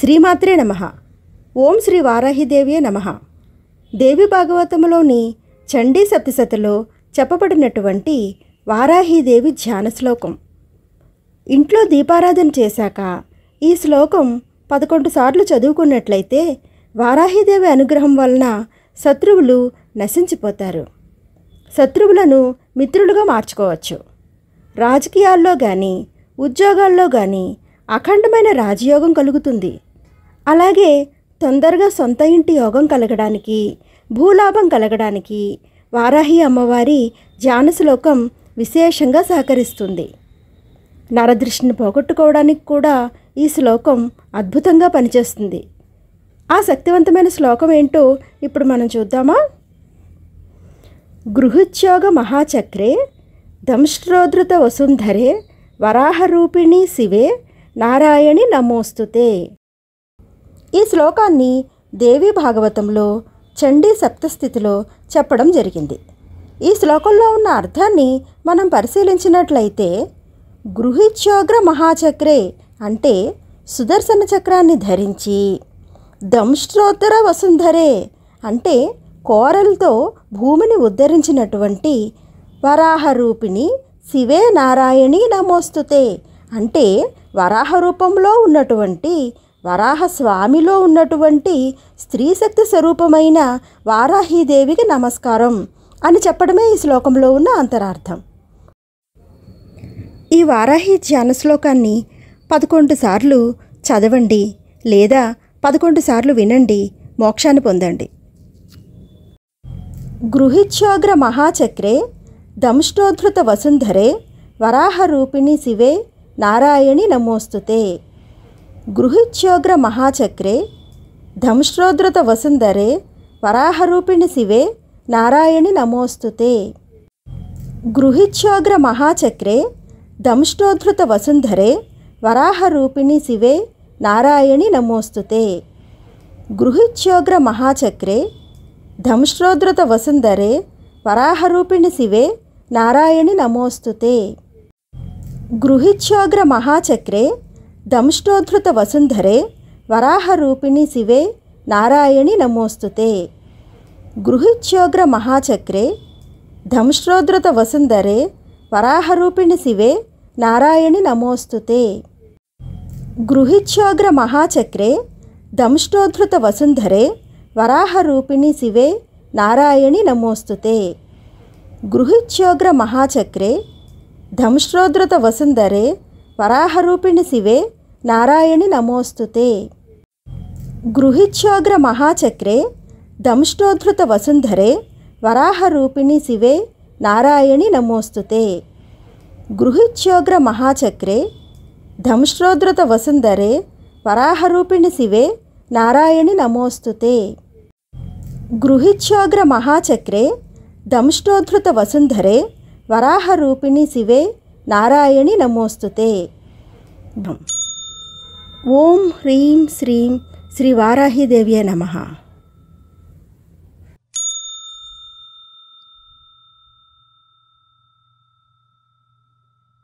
శ్రీమాత్రే నమ ఓం శ్రీ వారాహిదేవియే నమ దేవి భాగవతములోని చండీ సప్తిసతిలో చెప్పబడినటువంటి వారాహిదేవి ధ్యాన శ్లోకం ఇంట్లో దీపారాధన చేశాక ఈ శ్లోకం పదకొండు సార్లు చదువుకున్నట్లయితే వారాహిదేవి అనుగ్రహం వలన శత్రువులు నశించిపోతారు శత్రువులను మిత్రులుగా మార్చుకోవచ్చు రాజకీయాల్లో కానీ ఉద్యోగాల్లో కానీ అఖండమైన రాజయోగం కలుగుతుంది అలాగే తొందరగా సొంత ఇంటి యోగం కలగడానికి భూలాభం కలగడానికి వారాహి అమ్మవారి శ్లోకం విశేషంగా సహకరిస్తుంది నరదృష్టిని పోగొట్టుకోవడానికి కూడా ఈ శ్లోకం అద్భుతంగా పనిచేస్తుంది ఆ శక్తివంతమైన శ్లోకం ఏంటో ఇప్పుడు మనం చూద్దామా గృహోద్యోగ మహాచక్రే దంశ్రోధృత వసుంధరే వరాహరూపిణి శివే నారాయణి నమోస్తుతే ఈ శ్లోకాన్ని దేవి భాగవతంలో చండీ సప్తస్థితిలో చెప్పడం జరిగింది ఈ శ్లోకంలో ఉన్న అర్థాన్ని మనం పరిశీలించినట్లయితే గృహిత్యోగ్ర మహాచక్రే అంటే సుదర్శన చక్రాన్ని ధరించి దంశ్రోత్తర వసుంధరే అంటే కోరలతో భూమిని ఉద్ధరించినటువంటి వరాహరూపిణి శివే నారాయణి నమోస్తుతే అంటే వరాహ రూపంలో ఉన్నటువంటి వరాహస్వామిలో ఉన్నటువంటి స్త్రీశక్తి స్వరూపమైన వారాహీదేవికి నమస్కారం అని చెప్పడమే ఈ శ్లోకంలో ఉన్న అంతరార్థం ఈ వారాహి ధ్యాన శ్లోకాన్ని పదకొండు సార్లు చదవండి లేదా పదకొండు సార్లు వినండి మోక్షాన్ని పొందండి గృహిత్యోగ్ర మహాచక్రే దంష్టోధృత వసుంధరే వరాహ రూపిణి శివే నారాయణి నమోస్తుతే ಗೃಹಿಚ್ಯೋಗ್ರ ಮಹಾಚಕ್ರೆ ಧಂಶ್ರೋದ್ರತ ವಸುಂಧರೆ ವರಾಹರೂಪಿಣಿ ಶಿವೆ ನಾರಾಯಣಿ ನಮೋಸ್ತುತೆ ಗೃಹಿಚ್ಯೋಗ್ರ ಮಹಾಚಕ್ರೆ ಧಂಷ್ಟೋದ್ಧತ ವಸುಂಧರೆ ವರಾಹರೂಪಿಣಿ ಶಿವೆ ನಾರಾಯಣಿ ನಮೋಸ್ತುತೆ ಗೃಹಿಚ್ಯೋಗ್ರ ಮಹಾಚಕ್ರೆ ಧಂಶ್ರೋದ್ರತ ವಸುಂಧರೆ ವರಾಹರೂಪಿಣಿ ಶಿವೆ ನಾರಾಯಣಿ ನಮೋಸ್ತುತೆ ಗೃಹಿಚ್ಯೋಗ್ರ ಮಹಾಚಕ್ರೆ ದಂಷ್ಟೋದ್ಧೃತ ವಸುಂಧರೆ ವರಾಹರೂಪಿಣಿ ಶಿವೆ ನಾರಾಯಣಿ ನಮೋಸ್ತುತೆ ಗೃಹಿಚ್ಯೋಗ್ರ ಮಹಾಚಕ್ರೆ ದಂಶ್ರೋದ್ರತ ವಸುಂಧರೆ ವರಾಹರೂಪಿಣಿ ಶಿವೆ ನಾರಾಯಣಿ ನಮೋಸ್ತುತೆ ಗೃಹಿಚ್ಯೋಗ್ರ ಮಹಾಚಕ್ರೆ ದಂಷ್ಟೋದ್ಧತ ವಸುಂಧರೆ ವರಾಹರೂಪಿಣಿ ಶಿವೆ ನಾರಾಯಣಿ ನಮೋಸ್ತುತೆ ಗೃಹಿಚ್ಯೋಗ್ರ ಮಹಾಚಕ್ರೆ ದಂಶ್ರೋದ್ರತ ವಸುಂಧರೆ ವರಾಹರೂಪಿಣಿ ಶಿವೆ ನಾರಾಯಣಿ ನಮೋಸ್ತುತೆ ಗೃಹಿಚ್ಛಾಗ್ರ ಮಹಾಚಕ್ರೆ ದಂಷ್ಟೋದ್ಧೃತ ವಸುಂಧರೆ ವರಾಹರೂಪಿಣಿ ಶಿವೆ ನಾರಾಯಣಿ ನಮೋಸ್ತುತೆ ಗೃಹಿಚ್ಛಾಗ್ರ ಮಹಾಚಕ್ರೆ ದಂಶ್ರೋದ್ರತ ವಸುಂಧರೆ ವರಾಹರೂಪಿಣಿ ಶಿವೆ ನಾರಾಯಣಿ ನಮೋಸ್ತುತೆ ಗೃಹಿಚ್ಛಾಗ್ರ ಮಹಾಚಕ್ರೆ ದಂಷ್ಟೋದ್ಧತ ವಸುಂಧರೆ ವರಾಹರೂಪಿಣಿ ಶಿವೆ ನಾರಾಯಣಿ ನಮೋಸ್ತುತೆ ॐ ह्रीं श्रीं श्रीवाराहीदेव्य नमः